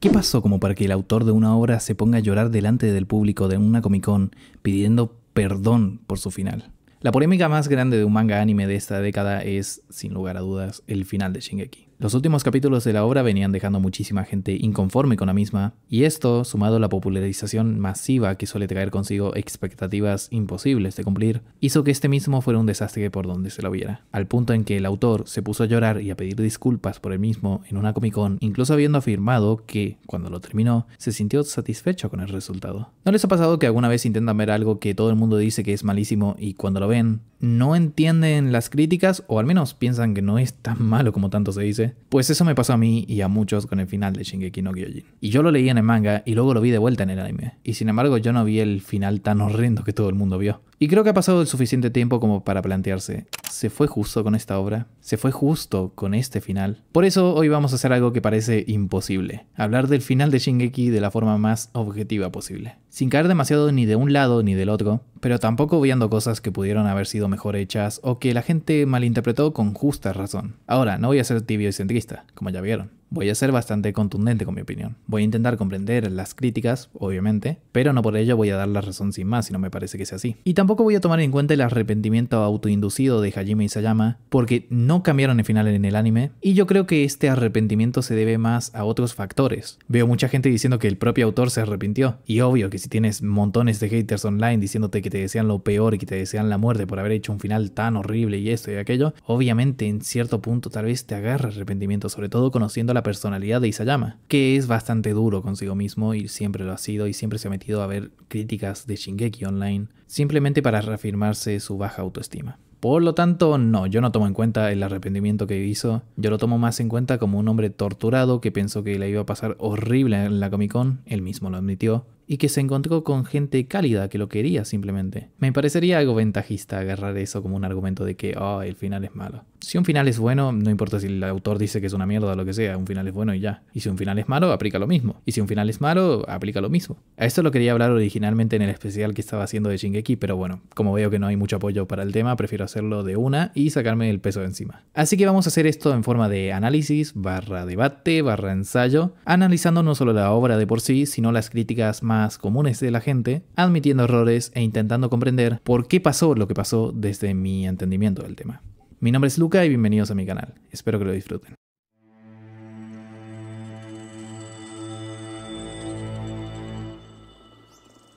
¿Qué pasó como para que el autor de una obra se ponga a llorar delante del público de una Comic Con pidiendo perdón por su final? La polémica más grande de un manga anime de esta década es, sin lugar a dudas, el final de Shingeki. Los últimos capítulos de la obra venían dejando muchísima gente inconforme con la misma, y esto, sumado a la popularización masiva que suele traer consigo expectativas imposibles de cumplir, hizo que este mismo fuera un desastre por donde se lo viera, al punto en que el autor se puso a llorar y a pedir disculpas por el mismo en una Comic Con, incluso habiendo afirmado que, cuando lo terminó, se sintió satisfecho con el resultado. ¿No les ha pasado que alguna vez intentan ver algo que todo el mundo dice que es malísimo y cuando lo ven, no entienden las críticas, o al menos piensan que no es tan malo como tanto se dice, pues eso me pasó a mí y a muchos con el final de Shingeki no Kyojin. Y yo lo leí en el manga y luego lo vi de vuelta en el anime. Y sin embargo yo no vi el final tan horrendo que todo el mundo vio. Y creo que ha pasado el suficiente tiempo como para plantearse, ¿se fue justo con esta obra? ¿Se fue justo con este final? Por eso hoy vamos a hacer algo que parece imposible, hablar del final de Shingeki de la forma más objetiva posible, sin caer demasiado ni de un lado ni del otro, pero tampoco viendo cosas que pudieron haber sido mejor hechas o que la gente malinterpretó con justa razón. Ahora, no voy a ser tibio y centrista, como ya vieron. Voy a ser bastante contundente con mi opinión. Voy a intentar comprender las críticas, obviamente, pero no por ello voy a dar la razón sin más, si no me parece que sea así. Y tampoco voy a tomar en cuenta el arrepentimiento autoinducido de Hajime Isayama, porque no cambiaron el final en el anime, y yo creo que este arrepentimiento se debe más a otros factores. Veo mucha gente diciendo que el propio autor se arrepintió, y obvio que si tienes montones de haters online diciéndote que te desean lo peor y que te desean la muerte por haber hecho un final tan horrible y esto y aquello, obviamente en cierto punto tal vez te agarra arrepentimiento, sobre todo conociendo la personalidad de Isayama, que es bastante duro consigo mismo y siempre lo ha sido y siempre se ha metido a ver críticas de Shingeki Online, simplemente para reafirmarse su baja autoestima. Por lo tanto, no, yo no tomo en cuenta el arrepentimiento que hizo, yo lo tomo más en cuenta como un hombre torturado que pensó que le iba a pasar horrible en la Comic Con, él mismo lo admitió, y que se encontró con gente cálida que lo quería simplemente. Me parecería algo ventajista agarrar eso como un argumento de que, oh, el final es malo. Si un final es bueno, no importa si el autor dice que es una mierda o lo que sea, un final es bueno y ya. Y si un final es malo, aplica lo mismo. Y si un final es malo, aplica lo mismo. A esto lo quería hablar originalmente en el especial que estaba haciendo de Shingeki, pero bueno, como veo que no hay mucho apoyo para el tema, prefiero hacerlo de una y sacarme el peso de encima. Así que vamos a hacer esto en forma de análisis, barra debate, barra ensayo, analizando no solo la obra de por sí, sino las críticas más más comunes de la gente, admitiendo errores e intentando comprender por qué pasó lo que pasó desde mi entendimiento del tema. Mi nombre es Luca y bienvenidos a mi canal. Espero que lo disfruten.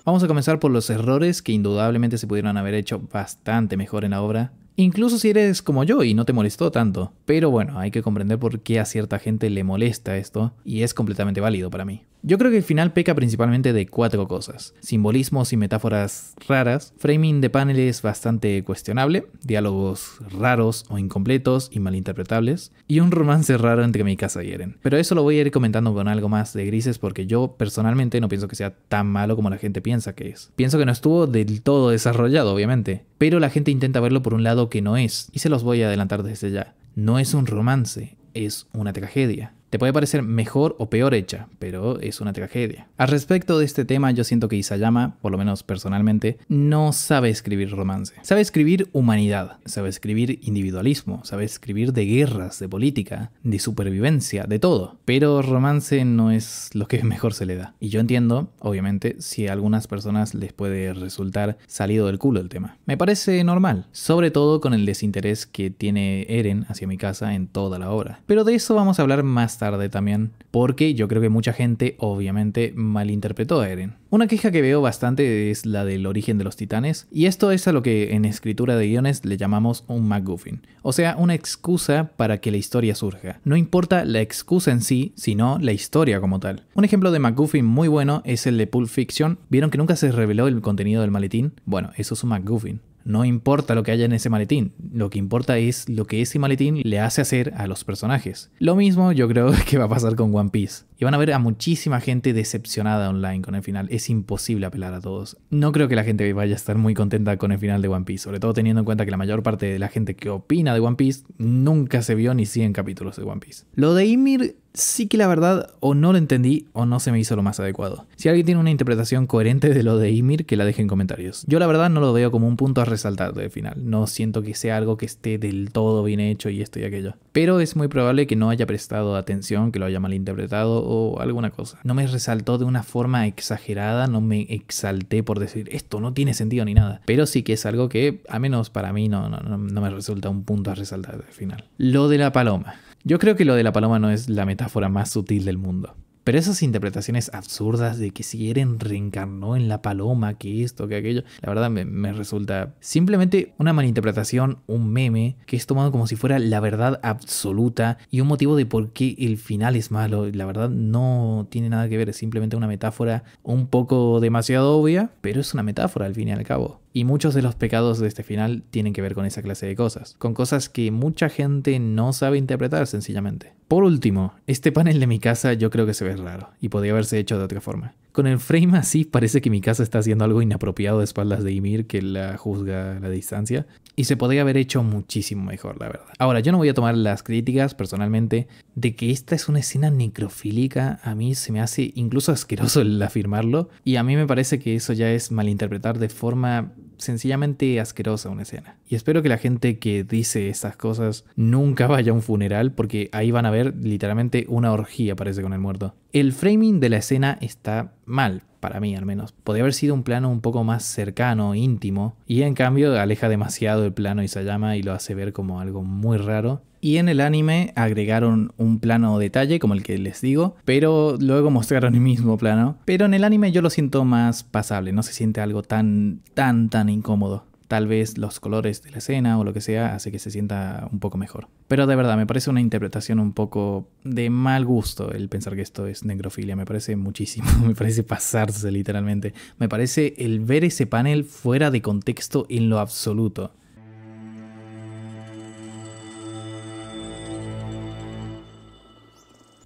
Vamos a comenzar por los errores que indudablemente se pudieron haber hecho bastante mejor en la obra, incluso si eres como yo y no te molestó tanto. Pero bueno, hay que comprender por qué a cierta gente le molesta esto, y es completamente válido para mí. Yo creo que el final peca principalmente de cuatro cosas. Simbolismos y metáforas raras, framing de paneles bastante cuestionable, diálogos raros o incompletos y malinterpretables, y un romance raro entre mi casa y Eren. Pero eso lo voy a ir comentando con algo más de grises porque yo personalmente no pienso que sea tan malo como la gente piensa que es. Pienso que no estuvo del todo desarrollado, obviamente, pero la gente intenta verlo por un lado que no es, y se los voy a adelantar desde ya. No es un romance, es una tragedia. Te puede parecer mejor o peor hecha, pero es una tragedia. Al respecto de este tema, yo siento que Isayama, por lo menos personalmente, no sabe escribir romance. Sabe escribir humanidad, sabe escribir individualismo, sabe escribir de guerras, de política, de supervivencia, de todo. Pero romance no es lo que mejor se le da. Y yo entiendo, obviamente, si a algunas personas les puede resultar salido del culo el tema. Me parece normal, sobre todo con el desinterés que tiene Eren hacia mi casa en toda la obra. Pero de eso vamos a hablar más tarde tarde también, porque yo creo que mucha gente obviamente malinterpretó a Eren. Una queja que veo bastante es la del origen de los titanes, y esto es a lo que en escritura de guiones le llamamos un MacGuffin, o sea, una excusa para que la historia surja. No importa la excusa en sí, sino la historia como tal. Un ejemplo de MacGuffin muy bueno es el de Pulp Fiction. ¿Vieron que nunca se reveló el contenido del maletín? Bueno, eso es un MacGuffin. No importa lo que haya en ese maletín, lo que importa es lo que ese maletín le hace hacer a los personajes. Lo mismo yo creo que va a pasar con One Piece. Y van a ver a muchísima gente decepcionada online con el final. Es imposible apelar a todos. No creo que la gente vaya a estar muy contenta con el final de One Piece, sobre todo teniendo en cuenta que la mayor parte de la gente que opina de One Piece nunca se vio ni 100 capítulos de One Piece. Lo de Ymir sí que la verdad o no lo entendí o no se me hizo lo más adecuado. Si alguien tiene una interpretación coherente de lo de Ymir, que la deje en comentarios. Yo la verdad no lo veo como un punto a resaltar del final. No siento que sea algo que esté del todo bien hecho y esto y aquello. Pero es muy probable que no haya prestado atención, que lo haya malinterpretado o alguna cosa. No me resaltó de una forma exagerada, no me exalté por decir esto no tiene sentido ni nada. Pero sí que es algo que, a menos para mí, no, no, no me resulta un punto a resaltar del final. Lo de la paloma. Yo creo que lo de la paloma no es la metáfora más sutil del mundo. Pero esas interpretaciones absurdas de que si Eren reencarnó en la paloma, que esto, que aquello, la verdad me, resulta simplemente una malinterpretación, un meme, que es tomado como si fuera la verdad absoluta y un motivo de por qué el final es malo. La verdad no tiene nada que ver, es simplemente una metáfora un poco demasiado obvia, pero es una metáfora al fin y al cabo. Y muchos de los pecados de este final tienen que ver con esa clase de cosas, con cosas que mucha gente no sabe interpretar sencillamente. Por último, este panel de mi casa yo creo que se ve raro y podría haberse hecho de otra forma. Con el frame así parece que mi casa está haciendo algo inapropiado de espaldas de Ymir que la juzga a la distancia y se podría haber hecho muchísimo mejor, la verdad. Ahora, yo no voy a tomar las críticas personalmente de que esta es una escena necrofílica, a mí se me hace incluso asqueroso el afirmarlo y a mí me parece que eso ya es malinterpretar de forma sencillamente asquerosa una escena. Y espero que la gente que dice estas cosas nunca vaya a un funeral porque ahí van a ver literalmente una orgía parece con el muerto. El framing de la escena está mal, para mí al menos. Podría haber sido un plano un poco más cercano, íntimo, y en cambio aleja demasiado el plano Isayama y lo hace ver como algo muy raro y en el anime agregaron un plano detalle, como el que les digo, pero luego mostraron el mismo plano. Pero en el anime yo lo siento más pasable, no se siente algo tan, tan, tan incómodo. Tal vez los colores de la escena o lo que sea hace que se sienta un poco mejor. Pero de verdad, me parece una interpretación un poco de mal gusto el pensar que esto es necrofilia. Me parece muchísimo, me parece pasarse literalmente. Me parece el ver ese panel fuera de contexto en lo absoluto.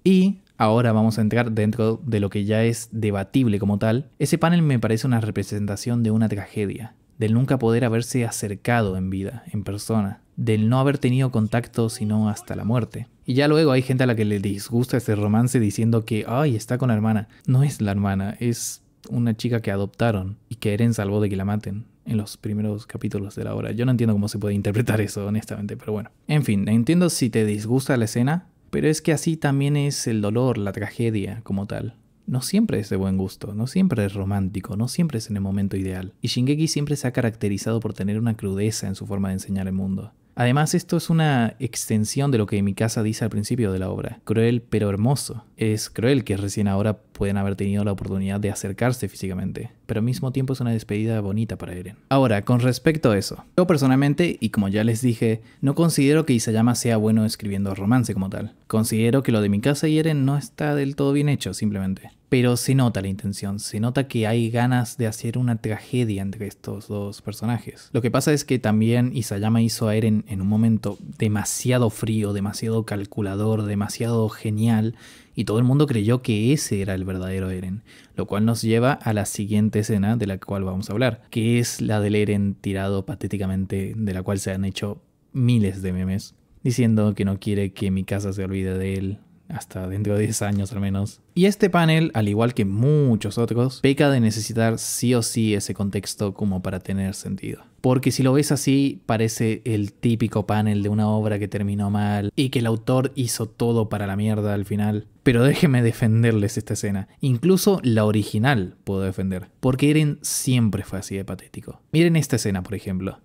Y ahora vamos a entrar dentro de lo que ya es debatible como tal. Ese panel me parece una representación de una tragedia, del nunca poder haberse acercado en vida, en persona, del no haber tenido contacto sino hasta la muerte. Y ya luego hay gente a la que le disgusta ese romance diciendo que, ay, está con la hermana. No es la hermana, es una chica que adoptaron y que Eren salvó de que la maten en los primeros capítulos de la obra. Yo no entiendo cómo se puede interpretar eso, honestamente, pero bueno. En fin, entiendo si te disgusta la escena, pero es que así también es el dolor, la tragedia como tal. No siempre es de buen gusto, no siempre es romántico, no siempre es en el momento ideal. Y Shingeki siempre se ha caracterizado por tener una crudeza en su forma de enseñar el mundo. Además, esto es una extensión de lo que Mikasa dice al principio de la obra. Cruel pero hermoso. Es cruel que recién ahora pueden haber tenido la oportunidad de acercarse físicamente, pero al mismo tiempo es una despedida bonita para Eren. Ahora, con respecto a eso, yo personalmente, y como ya les dije, no considero que Isayama sea bueno escribiendo romance como tal. Considero que lo de mi casa y Eren no está del todo bien hecho, simplemente. Pero se nota la intención, se nota que hay ganas de hacer una tragedia entre estos dos personajes. Lo que pasa es que también Isayama hizo a Eren en un momento demasiado frío, demasiado calculador, demasiado genial, y todo el mundo creyó que ese era el verdadero Eren, lo cual nos lleva a la siguiente escena de la cual vamos a hablar, que es la del Eren tirado patéticamente, de la cual se han hecho miles de memes, diciendo que no quiere que mi casa se olvide de él, hasta dentro de 10 años al menos. Y este panel, al igual que muchos otros, peca de necesitar sí o sí ese contexto como para tener sentido. Porque si lo ves así, parece el típico panel de una obra que terminó mal y que el autor hizo todo para la mierda al final. Pero déjenme defenderles esta escena. Incluso la original puedo defender. Porque Eren siempre fue así de patético. Miren esta escena, por ejemplo.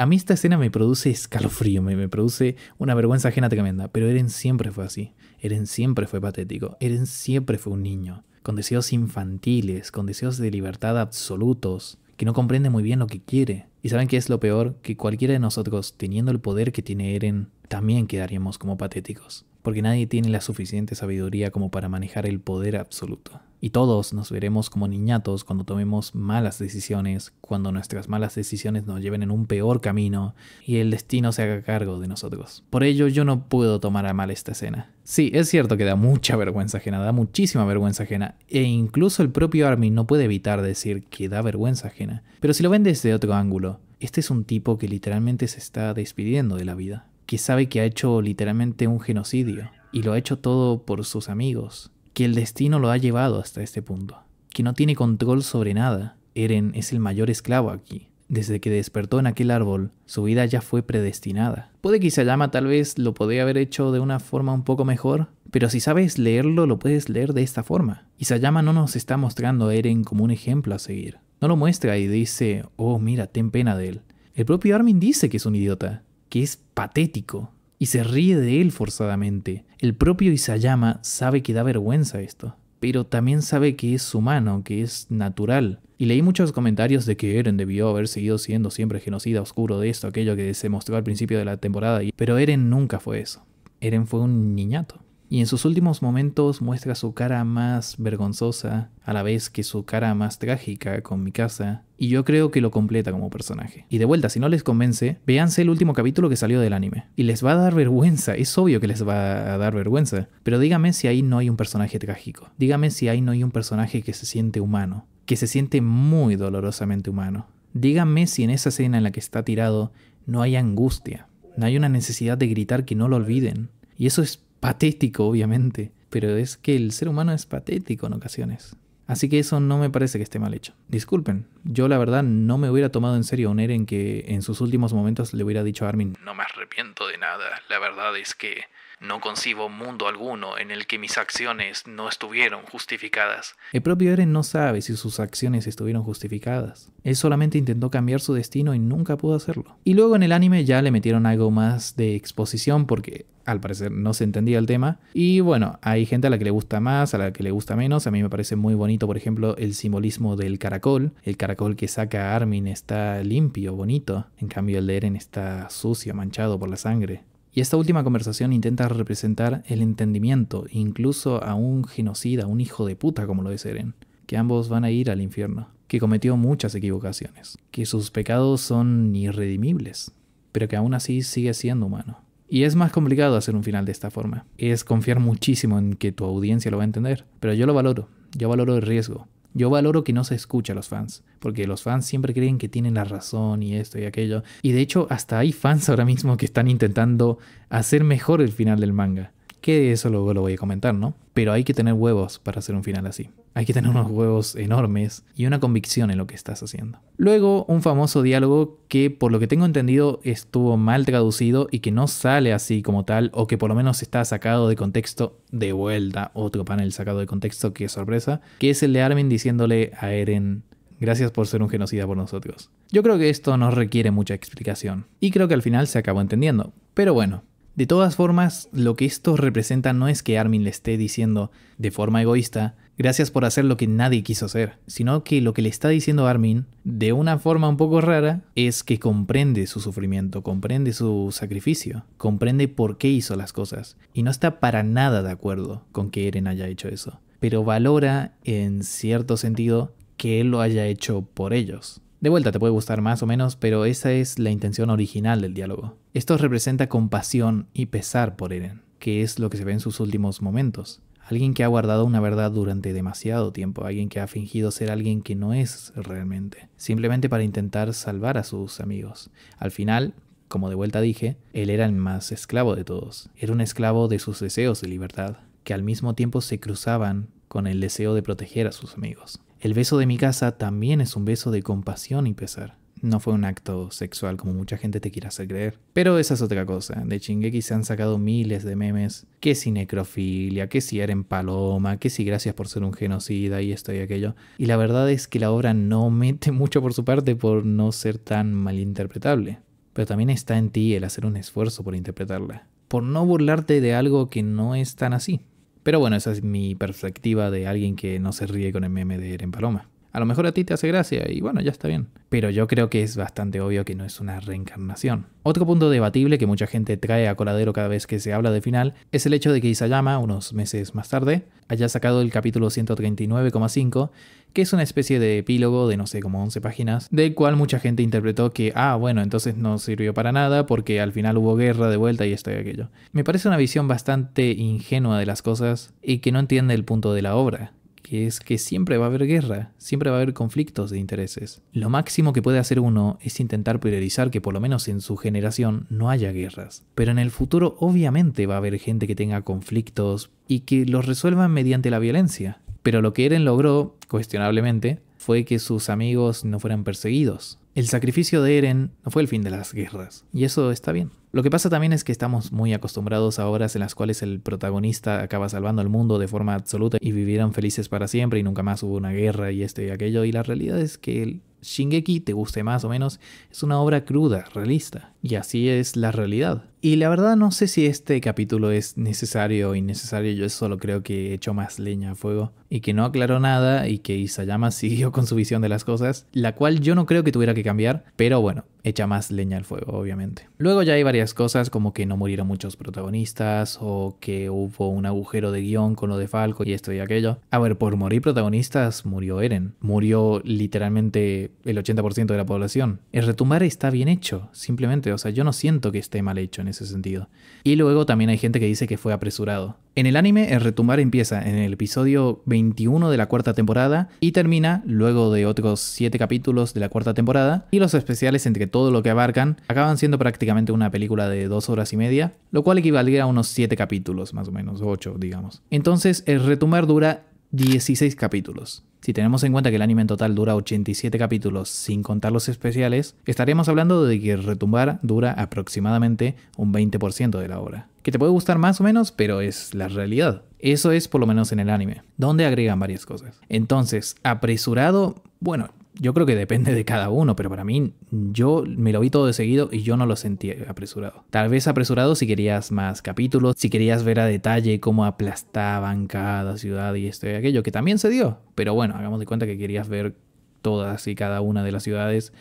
A mí esta escena me produce escalofrío, me, me produce una vergüenza ajena tremenda, pero Eren siempre fue así. Eren siempre fue patético. Eren siempre fue un niño, con deseos infantiles, con deseos de libertad absolutos, que no comprende muy bien lo que quiere. Y saben que es lo peor, que cualquiera de nosotros, teniendo el poder que tiene Eren, también quedaríamos como patéticos, porque nadie tiene la suficiente sabiduría como para manejar el poder absoluto. Y todos nos veremos como niñatos cuando tomemos malas decisiones, cuando nuestras malas decisiones nos lleven en un peor camino y el destino se haga cargo de nosotros. Por ello yo no puedo tomar a mal esta escena. Sí, es cierto que da mucha vergüenza ajena, da muchísima vergüenza ajena, e incluso el propio Armin no puede evitar decir que da vergüenza ajena. Pero si lo ven desde otro ángulo, este es un tipo que literalmente se está despidiendo de la vida, que sabe que ha hecho literalmente un genocidio, y lo ha hecho todo por sus amigos, que el destino lo ha llevado hasta este punto, que no tiene control sobre nada. Eren es el mayor esclavo aquí. Desde que despertó en aquel árbol, su vida ya fue predestinada. Puede que Isayama tal vez lo podría haber hecho de una forma un poco mejor, pero si sabes leerlo, lo puedes leer de esta forma. Isayama no nos está mostrando a Eren como un ejemplo a seguir. No lo muestra y dice, oh mira, ten pena de él. El propio Armin dice que es un idiota, que es patético, y se ríe de él forzadamente. El propio Isayama sabe que da vergüenza esto, pero también sabe que es humano, que es natural. Y leí muchos comentarios de que Eren debió haber seguido siendo siempre genocida oscuro de esto, aquello que se mostró al principio de la temporada, pero Eren nunca fue eso. Eren fue un niñato y en sus últimos momentos muestra su cara más vergonzosa, a la vez que su cara más trágica con casa, y yo creo que lo completa como personaje. Y de vuelta, si no les convence, véanse el último capítulo que salió del anime. Y les va a dar vergüenza, es obvio que les va a dar vergüenza, pero dígame si ahí no hay un personaje trágico, dígame si ahí no hay un personaje que se siente humano, que se siente muy dolorosamente humano. Dígame si en esa escena en la que está tirado no hay angustia, no hay una necesidad de gritar que no lo olviden. Y eso es patético, obviamente, pero es que el ser humano es patético en ocasiones. Así que eso no me parece que esté mal hecho. Disculpen, yo la verdad no me hubiera tomado en serio un Eren que en sus últimos momentos le hubiera dicho a Armin, no me arrepiento de nada, la verdad es que no concibo mundo alguno en el que mis acciones no estuvieron justificadas. El propio Eren no sabe si sus acciones estuvieron justificadas. Él solamente intentó cambiar su destino y nunca pudo hacerlo. Y luego en el anime ya le metieron algo más de exposición porque al parecer no se entendía el tema. Y bueno, hay gente a la que le gusta más, a la que le gusta menos. A mí me parece muy bonito, por ejemplo, el simbolismo del caracol. El caracol que saca Armin está limpio, bonito. En cambio el de Eren está sucio, manchado por la sangre. Y esta última conversación intenta representar el entendimiento, incluso a un genocida, un hijo de puta, como lo dice Eren, que ambos van a ir al infierno, que cometió muchas equivocaciones, que sus pecados son irredimibles, pero que aún así sigue siendo humano. Y es más complicado hacer un final de esta forma. Es confiar muchísimo en que tu audiencia lo va a entender, pero yo lo valoro, yo valoro el riesgo, yo valoro que no se escuche a los fans, porque los fans siempre creen que tienen la razón y esto y aquello. Y de hecho, hasta hay fans ahora mismo que están intentando hacer mejor el final del manga que eso luego lo voy a comentar, ¿no? Pero hay que tener huevos para hacer un final así. Hay que tener unos huevos enormes y una convicción en lo que estás haciendo. Luego, un famoso diálogo que por lo que tengo entendido estuvo mal traducido y que no sale así como tal, o que por lo menos está sacado de contexto de vuelta, otro panel sacado de contexto, que sorpresa, que es el de Armin diciéndole a Eren Gracias por ser un genocida por nosotros. Yo creo que esto no requiere mucha explicación, y creo que al final se acabó entendiendo. Pero bueno, de todas formas, lo que esto representa no es que Armin le esté diciendo de forma egoísta, gracias por hacer lo que nadie quiso hacer, sino que lo que le está diciendo Armin, de una forma un poco rara, es que comprende su sufrimiento, comprende su sacrificio, comprende por qué hizo las cosas, y no está para nada de acuerdo con que Eren haya hecho eso, pero valora en cierto sentido que él lo haya hecho por ellos. De vuelta te puede gustar más o menos, pero esa es la intención original del diálogo. Esto representa compasión y pesar por Eren, que es lo que se ve en sus últimos momentos. Alguien que ha guardado una verdad durante demasiado tiempo, alguien que ha fingido ser alguien que no es realmente, simplemente para intentar salvar a sus amigos. Al final, como de vuelta dije, él era el más esclavo de todos. Era un esclavo de sus deseos de libertad, que al mismo tiempo se cruzaban con el deseo de proteger a sus amigos. El beso de mi casa también es un beso de compasión y pesar. No fue un acto sexual como mucha gente te quiera hacer creer. Pero esa es otra cosa. De Chingeki se han sacado miles de memes. Que si necrofilia, que si Eren Paloma, que si gracias por ser un genocida y esto y aquello. Y la verdad es que la obra no mete mucho por su parte por no ser tan malinterpretable. Pero también está en ti el hacer un esfuerzo por interpretarla. Por no burlarte de algo que no es tan así. Pero bueno, esa es mi perspectiva de alguien que no se ríe con el meme de Eren Paloma. A lo mejor a ti te hace gracia y bueno, ya está bien. Pero yo creo que es bastante obvio que no es una reencarnación. Otro punto debatible que mucha gente trae a coladero cada vez que se habla de final es el hecho de que Isayama, unos meses más tarde, haya sacado el capítulo 139,5, que es una especie de epílogo de no sé, como 11 páginas, del cual mucha gente interpretó que, ah, bueno, entonces no sirvió para nada porque al final hubo guerra de vuelta y esto y aquello. Me parece una visión bastante ingenua de las cosas y que no entiende el punto de la obra que es que siempre va a haber guerra, siempre va a haber conflictos de intereses. Lo máximo que puede hacer uno es intentar priorizar que por lo menos en su generación no haya guerras. Pero en el futuro obviamente va a haber gente que tenga conflictos y que los resuelvan mediante la violencia. Pero lo que Eren logró, cuestionablemente, fue que sus amigos no fueran perseguidos. El sacrificio de Eren no fue el fin de las guerras, y eso está bien. Lo que pasa también es que estamos muy acostumbrados a obras en las cuales el protagonista acaba salvando al mundo de forma absoluta y vivieron felices para siempre y nunca más hubo una guerra y este y aquello, y la realidad es que el Shingeki, te guste más o menos, es una obra cruda, realista, y así es la realidad. Y la verdad no sé si este capítulo es necesario o innecesario, yo solo creo que echó más leña al fuego y que no aclaró nada y que Isayama siguió con su visión de las cosas, la cual yo no creo que tuviera que cambiar, pero bueno, echa más leña al fuego, obviamente. Luego ya hay varias cosas como que no murieron muchos protagonistas o que hubo un agujero de guión con lo de Falco y esto y aquello. A ver, por morir protagonistas murió Eren, murió literalmente el 80% de la población. El retumbar está bien hecho, simplemente o sea, yo no siento que esté mal hecho en ese sentido. Y luego también hay gente que dice que fue apresurado. En el anime, el retumbar empieza en el episodio 21 de la cuarta temporada y termina luego de otros 7 capítulos de la cuarta temporada. Y los especiales, entre todo lo que abarcan, acaban siendo prácticamente una película de 2 horas y media, lo cual equivaldría a unos 7 capítulos, más o menos, 8, digamos. Entonces, el retumbar dura 16 capítulos. Si tenemos en cuenta que el anime en total dura 87 capítulos sin contar los especiales, estaríamos hablando de que Retumbar dura aproximadamente un 20% de la obra. Que te puede gustar más o menos, pero es la realidad. Eso es por lo menos en el anime, donde agregan varias cosas. Entonces, apresurado, bueno, yo creo que depende de cada uno, pero para mí yo me lo vi todo de seguido y yo no lo sentí apresurado. Tal vez apresurado si querías más capítulos, si querías ver a detalle cómo aplastaban cada ciudad y esto y aquello, que también se dio. Pero bueno, hagamos de cuenta que querías ver todas y cada una de las ciudades.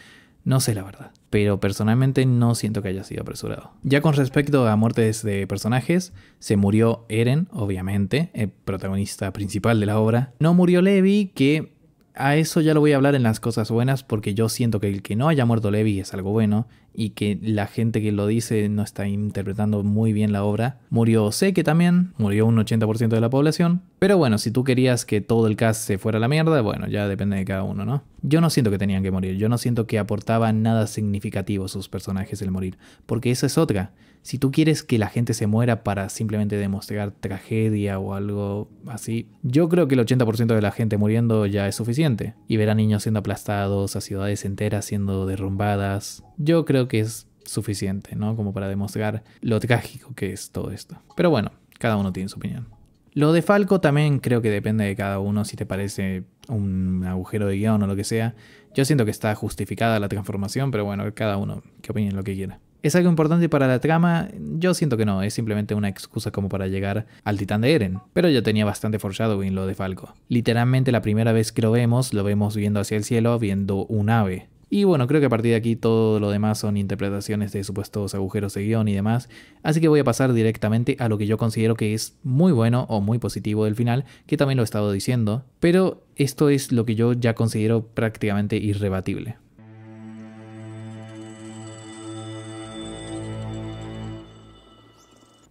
No sé la verdad, pero personalmente no siento que haya sido apresurado. Ya con respecto a muertes de personajes, se murió Eren, obviamente, el protagonista principal de la obra. No murió Levi, que a eso ya lo voy a hablar en las cosas buenas porque yo siento que el que no haya muerto Levi es algo bueno y que la gente que lo dice no está interpretando muy bien la obra. Murió sé que también, murió un 80% de la población. Pero bueno, si tú querías que todo el cast se fuera a la mierda, bueno, ya depende de cada uno, ¿no? Yo no siento que tenían que morir, yo no siento que aportaba nada significativo sus personajes el morir, porque esa es otra. Si tú quieres que la gente se muera para simplemente demostrar tragedia o algo así, yo creo que el 80% de la gente muriendo ya es suficiente. Y ver a niños siendo aplastados, a ciudades enteras siendo derrumbadas, yo creo que es suficiente, ¿no? Como para demostrar lo trágico que es todo esto. Pero bueno, cada uno tiene su opinión. Lo de Falco también creo que depende de cada uno, si te parece un agujero de guión o lo que sea. Yo siento que está justificada la transformación, pero bueno, cada uno que opine lo que quiera. ¿Es algo importante para la trama? Yo siento que no, es simplemente una excusa como para llegar al titán de Eren, pero yo tenía bastante foreshadowing lo de Falco. Literalmente la primera vez que lo vemos, lo vemos viendo hacia el cielo, viendo un ave, y bueno, creo que a partir de aquí todo lo demás son interpretaciones de supuestos agujeros de guión y demás, así que voy a pasar directamente a lo que yo considero que es muy bueno o muy positivo del final, que también lo he estado diciendo, pero esto es lo que yo ya considero prácticamente irrebatible.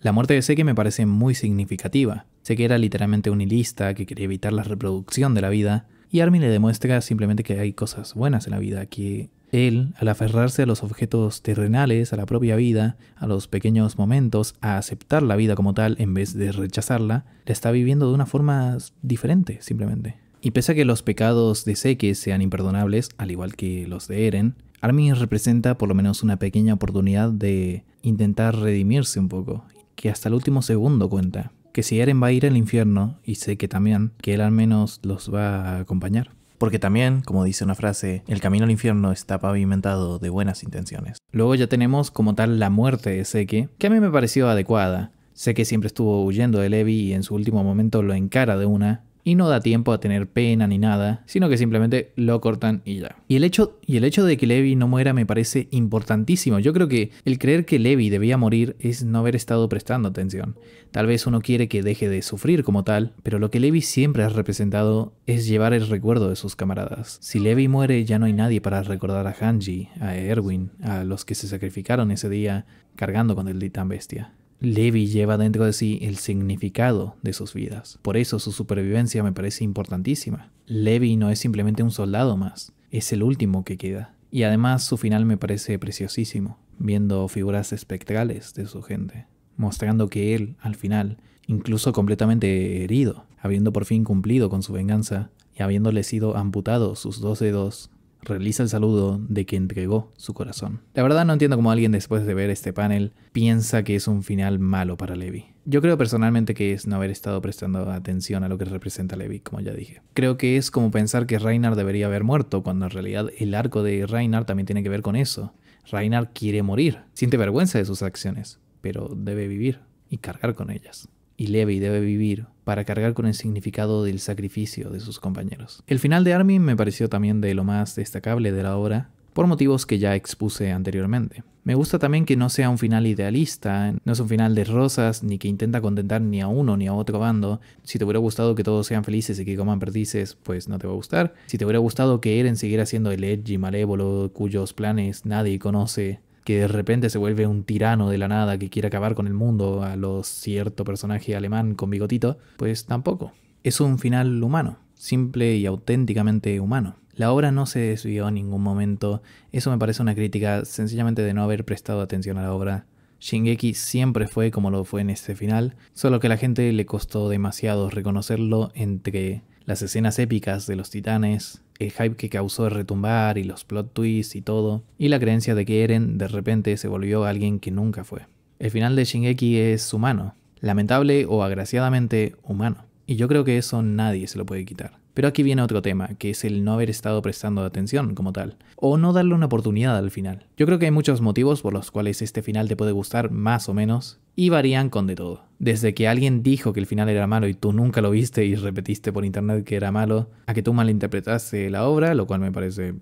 La muerte de Seke me parece muy significativa. Sé que era literalmente un ilista, que quería evitar la reproducción de la vida, y Armin le demuestra simplemente que hay cosas buenas en la vida, que él, al aferrarse a los objetos terrenales, a la propia vida, a los pequeños momentos, a aceptar la vida como tal en vez de rechazarla, la está viviendo de una forma diferente, simplemente. Y pese a que los pecados de Seke sean imperdonables, al igual que los de Eren, Armin representa por lo menos una pequeña oportunidad de intentar redimirse un poco, que hasta el último segundo cuenta que si Eren va a ir al infierno, y sé que también, que él al menos los va a acompañar. Porque también, como dice una frase, el camino al infierno está pavimentado de buenas intenciones. Luego ya tenemos como tal la muerte de Seke, que a mí me pareció adecuada. Sé que siempre estuvo huyendo de Levi y en su último momento lo encara de una, y no da tiempo a tener pena ni nada, sino que simplemente lo cortan y ya. Y el hecho, y el hecho de que Levi no muera me parece importantísimo. Yo creo que el creer que Levi debía morir es no haber estado prestando atención. Tal vez uno quiere que deje de sufrir como tal, pero lo que Levi siempre ha representado es llevar el recuerdo de sus camaradas. Si Levi muere ya no hay nadie para recordar a Hanji, a Erwin, a los que se sacrificaron ese día cargando con el titán bestia. Levi lleva dentro de sí el significado de sus vidas. Por eso su supervivencia me parece importantísima. Levi no es simplemente un soldado más, es el último que queda. Y además su final me parece preciosísimo, viendo figuras espectrales de su gente, mostrando que él, al final, incluso completamente herido, habiendo por fin cumplido con su venganza y habiéndole sido amputado sus dos dedos, realiza el saludo de que entregó su corazón. La verdad no entiendo cómo alguien después de ver este panel piensa que es un final malo para Levi. Yo creo personalmente que es no haber estado prestando atención a lo que representa Levi, como ya dije. Creo que es como pensar que Reinar debería haber muerto, cuando en realidad el arco de Reinar también tiene que ver con eso. Reinar quiere morir, siente vergüenza de sus acciones, pero debe vivir y cargar con ellas y leve y debe vivir para cargar con el significado del sacrificio de sus compañeros. El final de Armin me pareció también de lo más destacable de la obra, por motivos que ya expuse anteriormente. Me gusta también que no sea un final idealista, no es un final de rosas, ni que intenta contentar ni a uno ni a otro bando. Si te hubiera gustado que todos sean felices y que coman perdices, pues no te va a gustar. Si te hubiera gustado que Eren siguiera siendo el edgy malévolo cuyos planes nadie conoce, que de repente se vuelve un tirano de la nada que quiere acabar con el mundo a lo cierto personaje alemán con bigotito, pues tampoco. Es un final humano, simple y auténticamente humano. La obra no se desvió en ningún momento, eso me parece una crítica sencillamente de no haber prestado atención a la obra. Shingeki siempre fue como lo fue en este final, solo que a la gente le costó demasiado reconocerlo entre las escenas épicas de los titanes, el hype que causó el retumbar y los plot twists y todo, y la creencia de que Eren de repente se volvió alguien que nunca fue. El final de Shingeki es humano, lamentable o agraciadamente humano, y yo creo que eso nadie se lo puede quitar. Pero aquí viene otro tema, que es el no haber estado prestando atención como tal, o no darle una oportunidad al final. Yo creo que hay muchos motivos por los cuales este final te puede gustar más o menos, y varían con de todo. Desde que alguien dijo que el final era malo y tú nunca lo viste y repetiste por internet que era malo, a que tú malinterpretaste la obra, lo cual me parece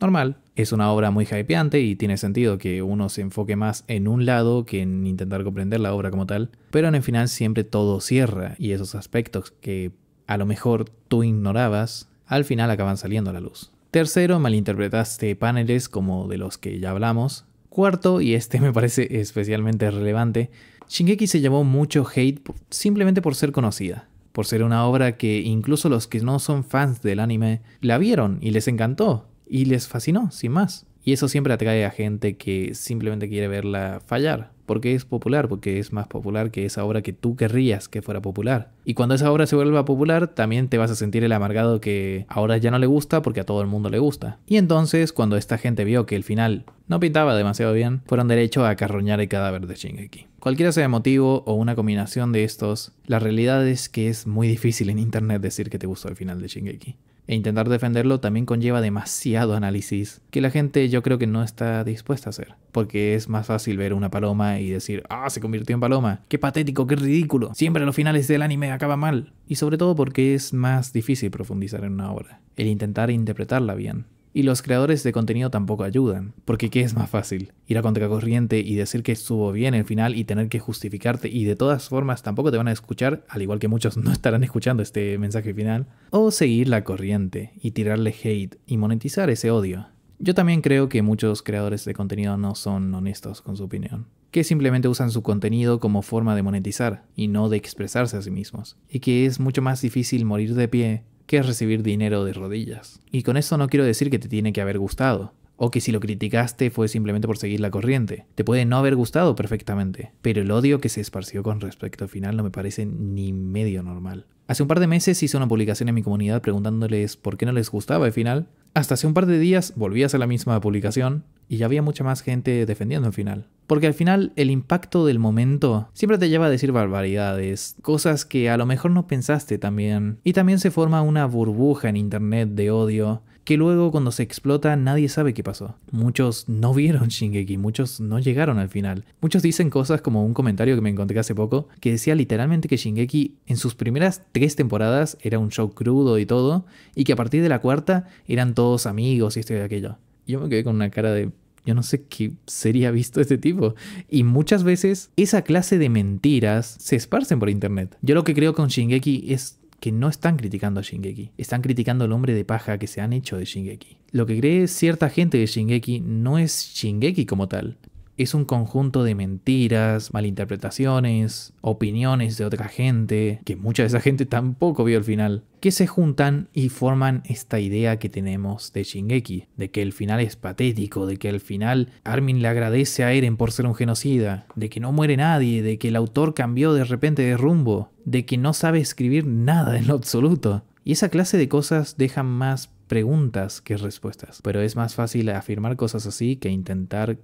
normal. Es una obra muy hypeante y tiene sentido que uno se enfoque más en un lado que en intentar comprender la obra como tal, pero en el final siempre todo cierra y esos aspectos que a lo mejor tú ignorabas, al final acaban saliendo a la luz. Tercero, malinterpretaste paneles como de los que ya hablamos. Cuarto, y este me parece especialmente relevante, Shingeki se llevó mucho hate simplemente por ser conocida, por ser una obra que incluso los que no son fans del anime la vieron y les encantó y les fascinó, sin más. Y eso siempre atrae a gente que simplemente quiere verla fallar, porque es popular, porque es más popular que esa obra que tú querrías que fuera popular. Y cuando esa obra se vuelva popular, también te vas a sentir el amargado que ahora ya no le gusta porque a todo el mundo le gusta. Y entonces, cuando esta gente vio que el final no pintaba demasiado bien, fueron derecho a carroñar el cadáver de Shingeki. Cualquiera sea el motivo o una combinación de estos, la realidad es que es muy difícil en internet decir que te gustó el final de Shingeki e intentar defenderlo también conlleva demasiado análisis que la gente yo creo que no está dispuesta a hacer. Porque es más fácil ver una paloma y decir, ah, se convirtió en paloma, qué patético, qué ridículo, siempre los finales del anime acaba mal. Y sobre todo porque es más difícil profundizar en una obra, el intentar interpretarla bien. Y los creadores de contenido tampoco ayudan, porque ¿qué es más fácil? Ir a contracorriente y decir que estuvo bien el final y tener que justificarte y de todas formas tampoco te van a escuchar, al igual que muchos no estarán escuchando este mensaje final, o seguir la corriente y tirarle hate y monetizar ese odio. Yo también creo que muchos creadores de contenido no son honestos con su opinión, que simplemente usan su contenido como forma de monetizar y no de expresarse a sí mismos, y que es mucho más difícil morir de pie que es recibir dinero de rodillas. Y con eso no quiero decir que te tiene que haber gustado, o que si lo criticaste fue simplemente por seguir la corriente. Te puede no haber gustado perfectamente, pero el odio que se esparció con respecto al final no me parece ni medio normal. Hace un par de meses hice una publicación en mi comunidad preguntándoles por qué no les gustaba el final. Hasta hace un par de días volví a hacer la misma publicación y ya había mucha más gente defendiendo el final. Porque al final el impacto del momento siempre te lleva a decir barbaridades, cosas que a lo mejor no pensaste también. Y también se forma una burbuja en internet de odio que luego cuando se explota nadie sabe qué pasó. Muchos no vieron Shingeki, muchos no llegaron al final. Muchos dicen cosas como un comentario que me encontré hace poco, que decía literalmente que Shingeki en sus primeras tres temporadas era un show crudo y todo, y que a partir de la cuarta eran todos amigos y esto y aquello. Yo me quedé con una cara de yo no sé qué sería visto este tipo. Y muchas veces esa clase de mentiras se esparcen por internet. Yo lo que creo con Shingeki es que no están criticando a Shingeki, están criticando al hombre de paja que se han hecho de Shingeki. Lo que cree cierta gente de Shingeki no es Shingeki como tal, es un conjunto de mentiras, malinterpretaciones, opiniones de otra gente, que mucha de esa gente tampoco vio el final, que se juntan y forman esta idea que tenemos de Shingeki, de que el final es patético, de que al final Armin le agradece a Eren por ser un genocida, de que no muere nadie, de que el autor cambió de repente de rumbo, de que no sabe escribir nada en lo absoluto. Y esa clase de cosas dejan más preguntas que respuestas, pero es más fácil afirmar cosas así que intentar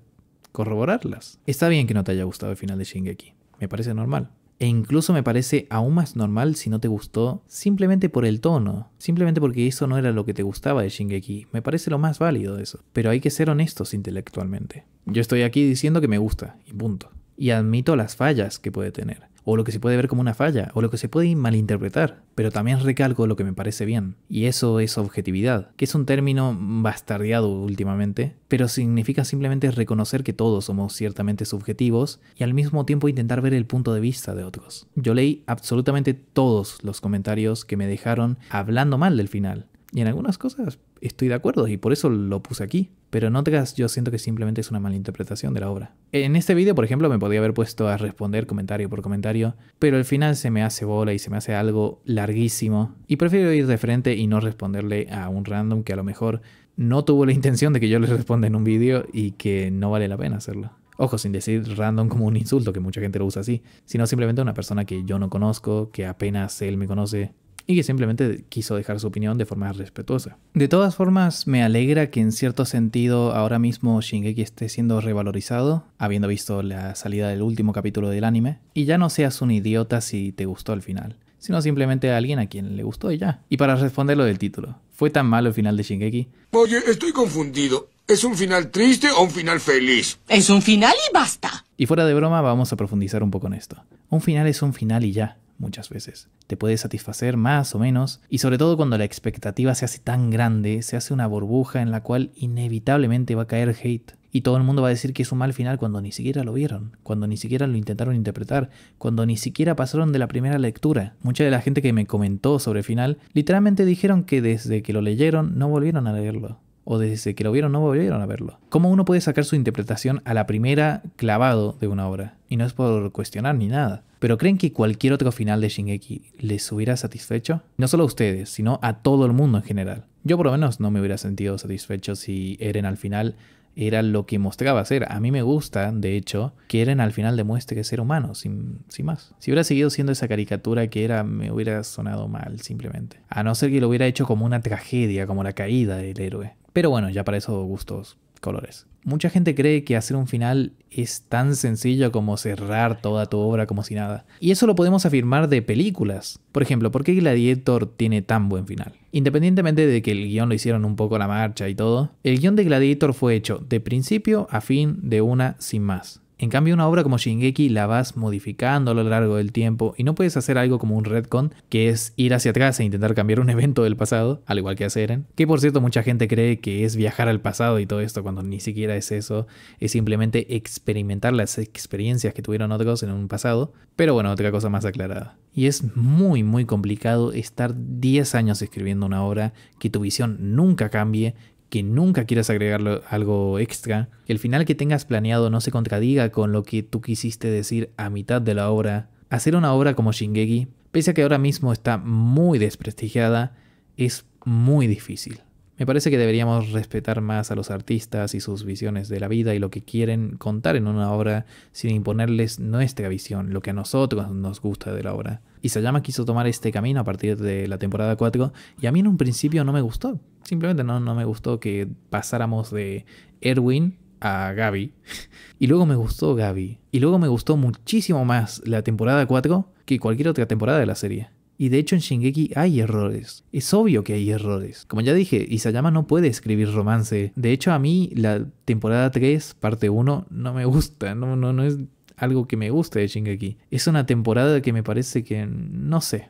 corroborarlas. Está bien que no te haya gustado el final de Shingeki, me parece normal. E incluso me parece aún más normal si no te gustó simplemente por el tono, simplemente porque eso no era lo que te gustaba de Shingeki. Me parece lo más válido de eso. Pero hay que ser honestos intelectualmente. Yo estoy aquí diciendo que me gusta, y punto. Y admito las fallas que puede tener o lo que se puede ver como una falla, o lo que se puede malinterpretar, pero también recalco lo que me parece bien, y eso es objetividad, que es un término bastardeado últimamente, pero significa simplemente reconocer que todos somos ciertamente subjetivos y al mismo tiempo intentar ver el punto de vista de otros. Yo leí absolutamente todos los comentarios que me dejaron hablando mal del final, y en algunas cosas estoy de acuerdo y por eso lo puse aquí. Pero en otras yo siento que simplemente es una mala interpretación de la obra. En este vídeo, por ejemplo, me podría haber puesto a responder comentario por comentario, pero al final se me hace bola y se me hace algo larguísimo, y prefiero ir de frente y no responderle a un random que a lo mejor no tuvo la intención de que yo le responda en un vídeo y que no vale la pena hacerlo. Ojo, sin decir random como un insulto, que mucha gente lo usa así, sino simplemente una persona que yo no conozco, que apenas él me conoce, y que simplemente quiso dejar su opinión de forma respetuosa. De todas formas, me alegra que en cierto sentido ahora mismo Shingeki esté siendo revalorizado, habiendo visto la salida del último capítulo del anime, y ya no seas un idiota si te gustó el final, sino simplemente alguien a quien le gustó y ya. Y para responder lo del título, ¿fue tan malo el final de Shingeki? Oye, estoy confundido. ¿Es un final triste o un final feliz? Es un final y basta. Y fuera de broma, vamos a profundizar un poco en esto. Un final es un final y ya muchas veces. Te puede satisfacer más o menos, y sobre todo cuando la expectativa se hace tan grande, se hace una burbuja en la cual inevitablemente va a caer hate. Y todo el mundo va a decir que es un mal final cuando ni siquiera lo vieron, cuando ni siquiera lo intentaron interpretar, cuando ni siquiera pasaron de la primera lectura. Mucha de la gente que me comentó sobre el final, literalmente dijeron que desde que lo leyeron no volvieron a leerlo o desde que lo vieron no volvieron a verlo. ¿Cómo uno puede sacar su interpretación a la primera clavado de una obra? Y no es por cuestionar ni nada. ¿Pero creen que cualquier otro final de Shingeki les hubiera satisfecho? No solo a ustedes, sino a todo el mundo en general. Yo por lo menos no me hubiera sentido satisfecho si Eren al final era lo que mostraba ser. A mí me gusta, de hecho, que Eren al final demuestre que ser humano, sin, sin, más. Si hubiera seguido siendo esa caricatura que era, me hubiera sonado mal, simplemente. A no ser que lo hubiera hecho como una tragedia, como la caída del héroe. Pero bueno, ya para eso gustos, colores. Mucha gente cree que hacer un final es tan sencillo como cerrar toda tu obra como si nada. Y eso lo podemos afirmar de películas. Por ejemplo, ¿por qué Gladiator tiene tan buen final? Independientemente de que el guión lo hicieron un poco a la marcha y todo, el guión de Gladiator fue hecho de principio a fin de una sin más. En cambio, una obra como Shingeki la vas modificando a lo largo del tiempo y no puedes hacer algo como un retcon, que es ir hacia atrás e intentar cambiar un evento del pasado, al igual que hacer en Que por cierto, mucha gente cree que es viajar al pasado y todo esto, cuando ni siquiera es eso, es simplemente experimentar las experiencias que tuvieron otros en un pasado. Pero bueno, otra cosa más aclarada. Y es muy, muy complicado estar 10 años escribiendo una obra, que tu visión nunca cambie que nunca quieras agregarle algo extra, que el final que tengas planeado no se contradiga con lo que tú quisiste decir a mitad de la obra. Hacer una obra como Shingeki, pese a que ahora mismo está muy desprestigiada, es muy difícil. Me parece que deberíamos respetar más a los artistas y sus visiones de la vida y lo que quieren contar en una obra sin imponerles nuestra visión, lo que a nosotros nos gusta de la obra. Isayama quiso tomar este camino a partir de la temporada 4 y a mí en un principio no me gustó. Simplemente no, no me gustó que pasáramos de Erwin a Gaby. Y luego me gustó Gaby. Y luego me gustó muchísimo más la temporada 4 que cualquier otra temporada de la serie. Y de hecho en Shingeki hay errores. Es obvio que hay errores. Como ya dije, Isayama no puede escribir romance. De hecho a mí la temporada 3, parte 1, no me gusta. No, no, no es algo que me gusta de Shingeki. Es una temporada que me parece que, no sé,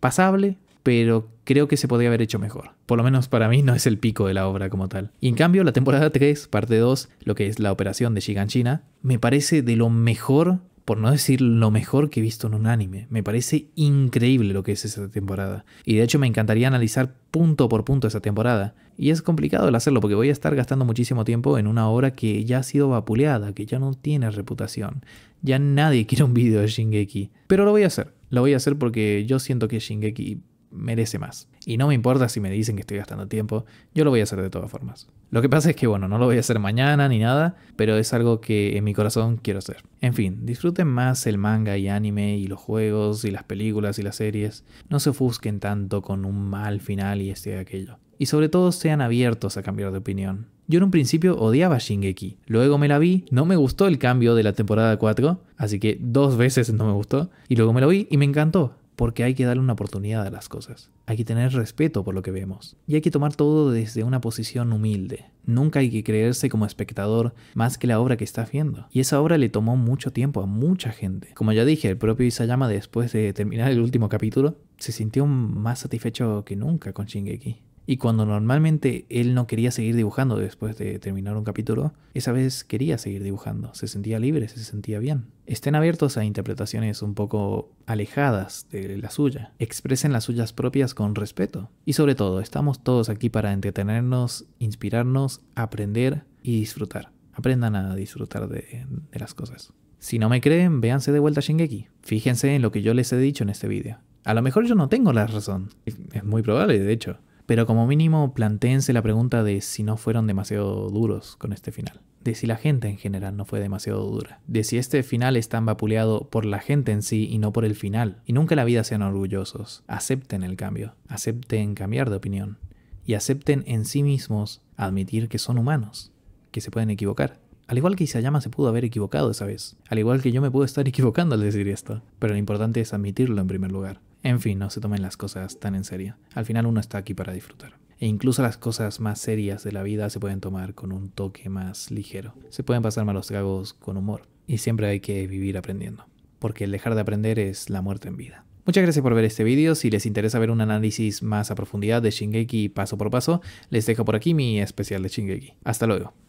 pasable, pero creo que se podría haber hecho mejor. Por lo menos para mí no es el pico de la obra como tal. Y en cambio, la temporada 3, parte 2, lo que es la operación de Shiganshina, me parece de lo mejor por no decir lo mejor que he visto en un anime. Me parece increíble lo que es esa temporada. Y de hecho me encantaría analizar punto por punto esa temporada. Y es complicado el hacerlo porque voy a estar gastando muchísimo tiempo en una obra que ya ha sido vapuleada, que ya no tiene reputación. Ya nadie quiere un video de Shingeki. Pero lo voy a hacer. Lo voy a hacer porque yo siento que Shingeki merece más. Y no me importa si me dicen que estoy gastando tiempo, yo lo voy a hacer de todas formas. Lo que pasa es que, bueno, no lo voy a hacer mañana ni nada, pero es algo que en mi corazón quiero hacer. En fin, disfruten más el manga y anime y los juegos y las películas y las series. No se ofusquen tanto con un mal final y este y aquello. Y sobre todo sean abiertos a cambiar de opinión. Yo en un principio odiaba Shingeki, luego me la vi, no me gustó el cambio de la temporada 4, así que dos veces no me gustó, y luego me lo vi y me encantó, porque hay que darle una oportunidad a las cosas. Hay que tener respeto por lo que vemos. Y hay que tomar todo desde una posición humilde. Nunca hay que creerse como espectador más que la obra que está haciendo. Y esa obra le tomó mucho tiempo a mucha gente. Como ya dije, el propio Isayama después de terminar el último capítulo se sintió más satisfecho que nunca con Shingeki. Y cuando normalmente él no quería seguir dibujando después de terminar un capítulo, esa vez quería seguir dibujando, se sentía libre, se sentía bien. Estén abiertos a interpretaciones un poco alejadas de la suya, expresen las suyas propias con respeto. Y sobre todo, estamos todos aquí para entretenernos, inspirarnos, aprender y disfrutar. Aprendan a disfrutar de, las cosas. Si no me creen, véanse de vuelta a Shingeki. Fíjense en lo que yo les he dicho en este vídeo. A lo mejor yo no tengo la razón. Es muy probable, de hecho. Pero como mínimo planteense la pregunta de si no fueron demasiado duros con este final, de si la gente en general no fue demasiado dura, de si este final es tan vapuleado por la gente en sí y no por el final. Y nunca la vida sean orgullosos, acepten el cambio, acepten cambiar de opinión y acepten en sí mismos admitir que son humanos, que se pueden equivocar. Al igual que Isayama se pudo haber equivocado esa vez, al igual que yo me puedo estar equivocando al decir esto, pero lo importante es admitirlo en primer lugar. En fin, no se tomen las cosas tan en serio. Al final uno está aquí para disfrutar. E incluso las cosas más serias de la vida se pueden tomar con un toque más ligero. Se pueden pasar malos tragos con humor. Y siempre hay que vivir aprendiendo. Porque el dejar de aprender es la muerte en vida. Muchas gracias por ver este vídeo. Si les interesa ver un análisis más a profundidad de Shingeki paso por paso, les dejo por aquí mi especial de Shingeki. Hasta luego.